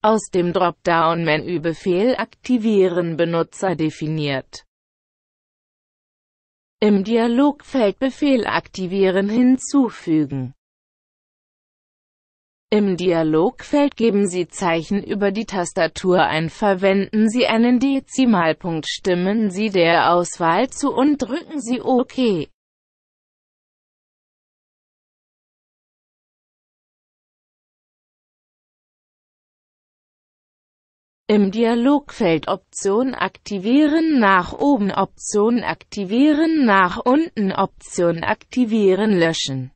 Aus dem dropdown menü befehl Aktivieren Benutzer definiert. Im Dialogfeld Befehl Aktivieren hinzufügen. Im Dialogfeld geben Sie Zeichen über die Tastatur ein, verwenden Sie einen Dezimalpunkt, stimmen Sie der Auswahl zu und drücken Sie OK. Im Dialogfeld Option aktivieren nach oben Option aktivieren nach unten Option aktivieren löschen